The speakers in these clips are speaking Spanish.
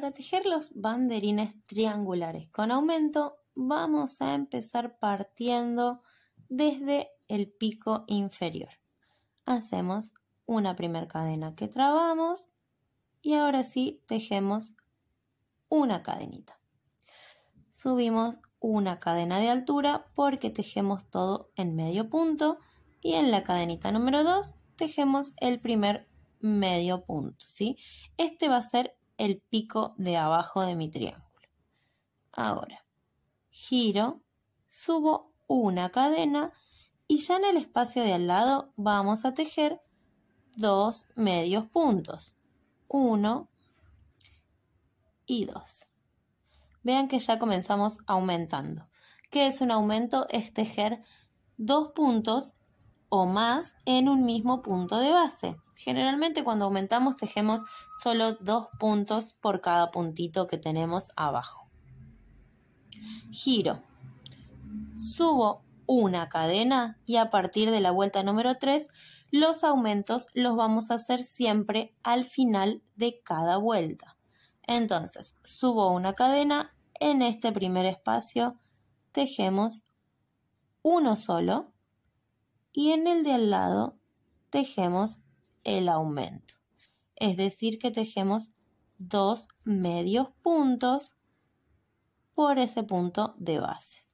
para tejer los banderines triangulares con aumento vamos a empezar partiendo desde el pico inferior. Hacemos una primera cadena que trabamos y ahora sí tejemos una cadenita. Subimos una cadena de altura porque tejemos todo en medio punto y en la cadenita número 2 tejemos el primer medio punto, ¿sí? Este va a ser el pico de abajo de mi triángulo. Ahora, giro, subo una cadena y ya en el espacio de al lado vamos a tejer dos medios puntos. Uno y dos. Vean que ya comenzamos aumentando. ¿Qué es un aumento? Es tejer dos puntos o más en un mismo punto de base. Generalmente cuando aumentamos tejemos solo dos puntos por cada puntito que tenemos abajo. Giro. Subo una cadena y a partir de la vuelta número 3 los aumentos los vamos a hacer siempre al final de cada vuelta. Entonces, subo una cadena, en este primer espacio tejemos uno solo y en el de al lado tejemos el aumento. Es decir, que tejemos dos medios puntos por ese punto de base.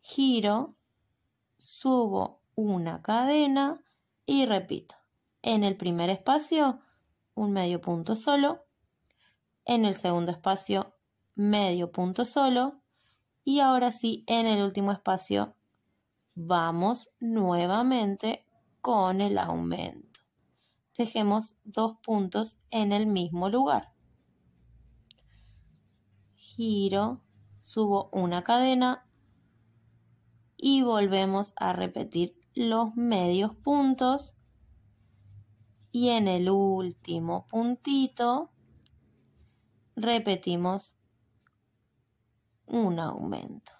Giro, subo una cadena y repito. En el primer espacio, un medio punto solo. En el segundo espacio, medio punto solo. Y ahora sí, en el último espacio, Vamos nuevamente con el aumento. Dejemos dos puntos en el mismo lugar. Giro, subo una cadena y volvemos a repetir los medios puntos y en el último puntito repetimos un aumento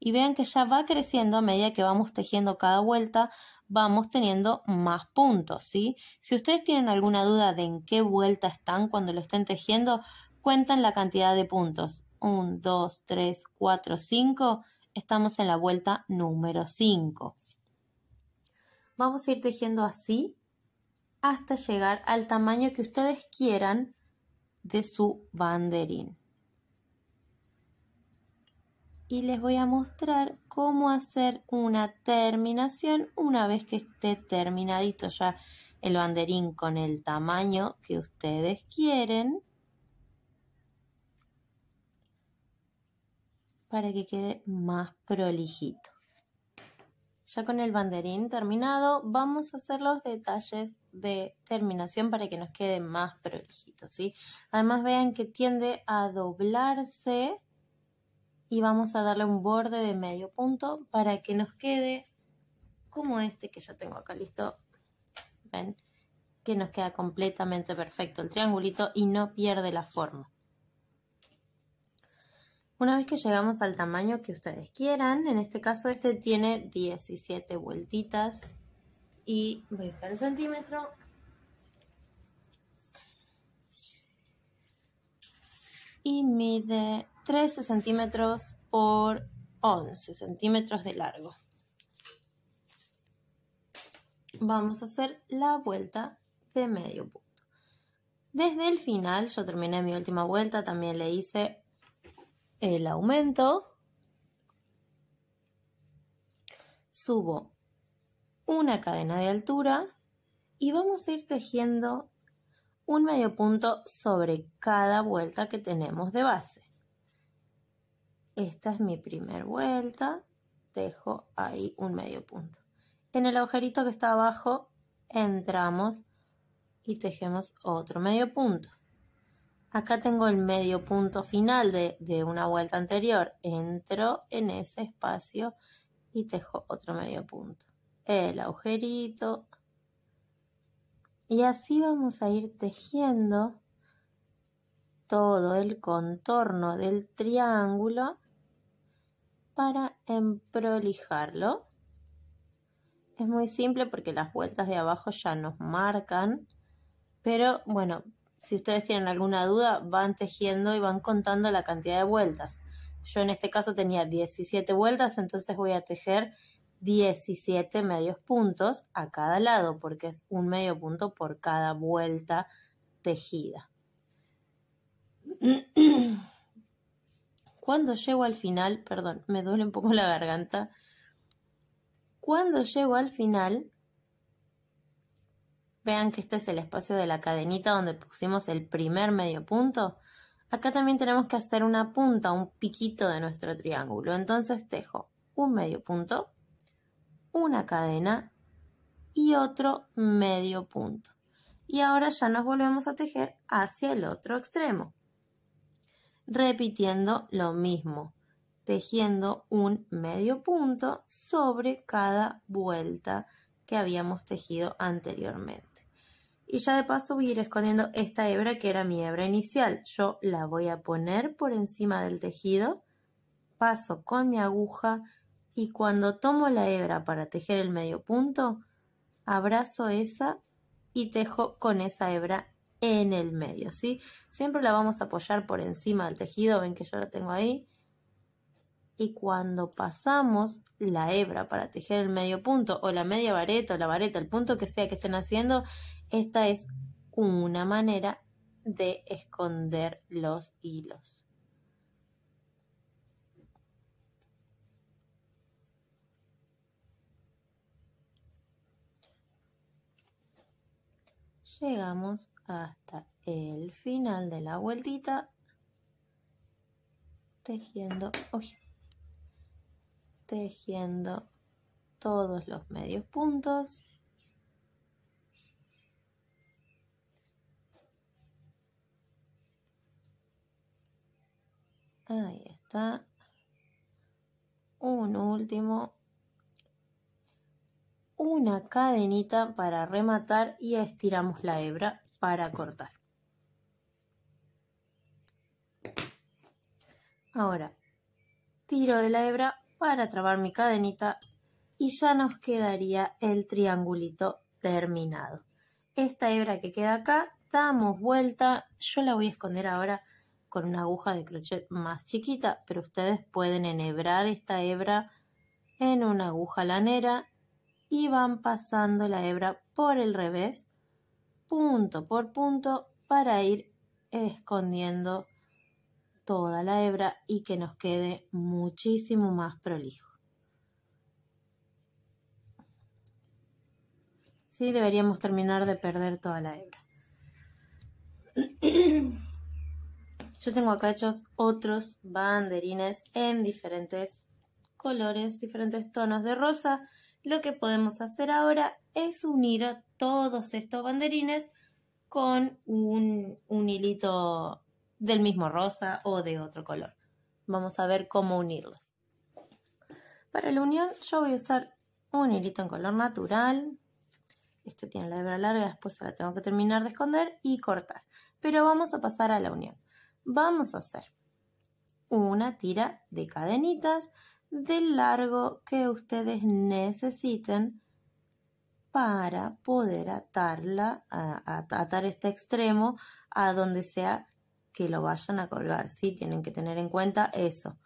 y vean que ya va creciendo a medida que vamos tejiendo cada vuelta, vamos teniendo más puntos, Si ustedes tienen alguna duda de en qué vuelta están cuando lo estén tejiendo, cuentan la cantidad de puntos. 1, 2, 3, 4, 5. Estamos en la vuelta número 5. Vamos a ir tejiendo así hasta llegar al tamaño que ustedes quieran de su banderín y les voy a mostrar cómo hacer una terminación una vez que esté terminadito ya el banderín con el tamaño que ustedes quieren para que quede más prolijito. Ya con el banderín terminado vamos a hacer los detalles de terminación para que nos quede más prolijito, ¿sí? Además vean que tiende a doblarse y vamos a darle un borde de medio punto para que nos quede como este que ya tengo acá listo. ¿Ven? Que nos queda completamente perfecto el triangulito y no pierde la forma. Una vez que llegamos al tamaño que ustedes quieran, en este caso este tiene 17 vueltitas y voy por el centímetro. Y mide 13 centímetros por 11 centímetros de largo. Vamos a hacer la vuelta de medio punto. Desde el final, yo terminé mi última vuelta, también le hice el aumento. Subo una cadena de altura y vamos a ir tejiendo un medio punto sobre cada vuelta que tenemos de base. Esta es mi primer vuelta. Dejo ahí un medio punto. En el agujerito que está abajo entramos y tejemos otro medio punto. Acá tengo el medio punto final de, de, una vuelta anterior. Entro en ese espacio y tejo otro medio punto. El agujerito. Y así vamos a ir tejiendo todo el contorno del triángulo para prolijarlo Es muy simple porque las vueltas de abajo ya nos marcan, pero bueno, si ustedes tienen alguna duda, van tejiendo y van contando la cantidad de vueltas. Yo en este caso tenía 17 vueltas, entonces voy a tejer 17 medios puntos a cada lado, porque es un medio punto por cada vuelta tejida. Cuando llego al final, perdón, me duele un poco la garganta. Cuando llego al final, vean que este es el espacio de la cadenita donde pusimos el primer medio punto. Acá también tenemos que hacer una punta, un piquito de nuestro triángulo. Entonces tejo un medio punto, una cadena y otro medio punto. Y ahora ya nos volvemos a tejer hacia el otro extremo repitiendo lo mismo, tejiendo un medio punto sobre cada vuelta que habíamos tejido anteriormente. Y ya de paso voy a ir escondiendo esta hebra que era mi hebra inicial. Yo la voy a poner por encima del tejido, paso con mi aguja y cuando tomo la hebra para tejer el medio punto, abrazo esa y tejo con esa hebra en el medio, ¿sí? Siempre la vamos a apoyar por encima del tejido, ven que yo la tengo ahí. Y cuando pasamos la hebra para tejer el medio punto o la media vareta o la vareta, el punto que sea que estén haciendo, esta es una manera de esconder los hilos. llegamos hasta el final de la vueltita tejiendo tejiendo todos los medios puntos ahí está un último una cadenita para rematar y estiramos la hebra para cortar. Ahora, tiro de la hebra para trabar mi cadenita y ya nos quedaría el triangulito terminado. Esta hebra que queda acá, damos vuelta, yo la voy a esconder ahora con una aguja de crochet más chiquita, pero ustedes pueden enhebrar esta hebra en una aguja lanera y van pasando la hebra por el revés, punto por punto, para ir escondiendo toda la hebra y que nos quede muchísimo más prolijo. Sí, deberíamos terminar de perder toda la hebra. Yo tengo acá hechos otros banderines en diferentes colores, diferentes tonos de rosa lo que podemos hacer ahora es unir todos estos banderines con un, un hilito del mismo rosa o de otro color. Vamos a ver cómo unirlos. Para la unión yo voy a usar un hilito en color natural. Este tiene la hebra larga, después se la tengo que terminar de esconder y cortar. Pero vamos a pasar a la unión. Vamos a hacer una tira de cadenitas del largo que ustedes necesiten para poder atarla, a, atar este extremo a donde sea que lo vayan a colgar. si Tienen que tener en cuenta eso,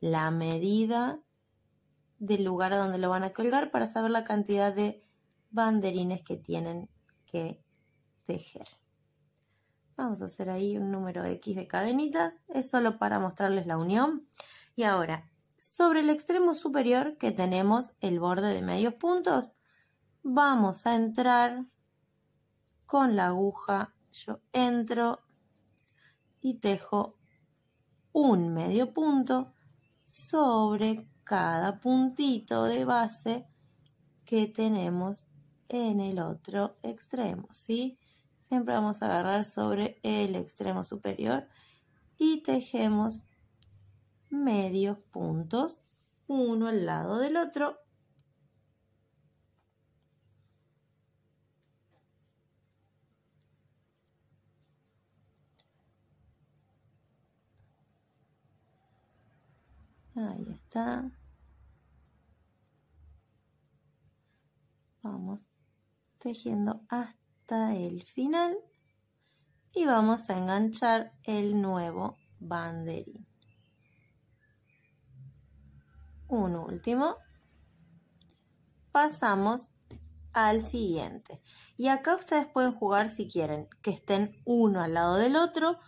la medida del lugar a donde lo van a colgar para saber la cantidad de banderines que tienen que tejer. Vamos a hacer ahí un número X de cadenitas, es solo para mostrarles la unión. Y ahora, sobre el extremo superior que tenemos el borde de medios puntos. Vamos a entrar con la aguja, yo entro y tejo un medio punto sobre cada puntito de base que tenemos en el otro extremo, ¿sí? Siempre vamos a agarrar sobre el extremo superior y tejemos medios puntos, uno al lado del otro. Ahí está. Vamos tejiendo hasta el final y vamos a enganchar el nuevo banderín último, pasamos al siguiente. Y acá ustedes pueden jugar si quieren que estén uno al lado del otro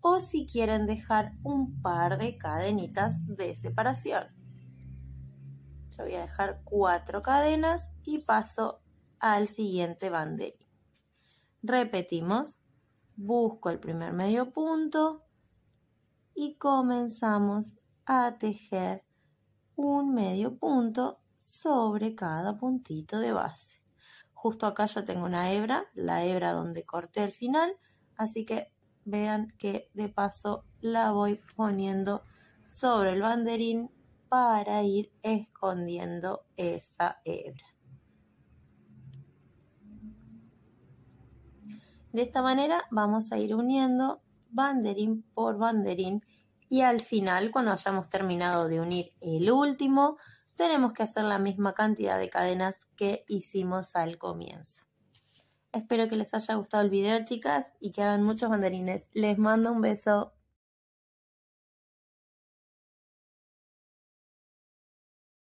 o si quieren dejar un par de cadenitas de separación. Yo voy a dejar cuatro cadenas y paso al siguiente banderín. Repetimos, busco el primer medio punto y comenzamos a tejer un medio punto sobre cada puntito de base. Justo acá yo tengo una hebra, la hebra donde corté el final, así que vean que de paso la voy poniendo sobre el banderín para ir escondiendo esa hebra. De esta manera vamos a ir uniendo banderín por banderín y al final, cuando hayamos terminado de unir el último, tenemos que hacer la misma cantidad de cadenas que hicimos al comienzo. Espero que les haya gustado el video, chicas, y que hagan muchos banderines. Les mando un beso.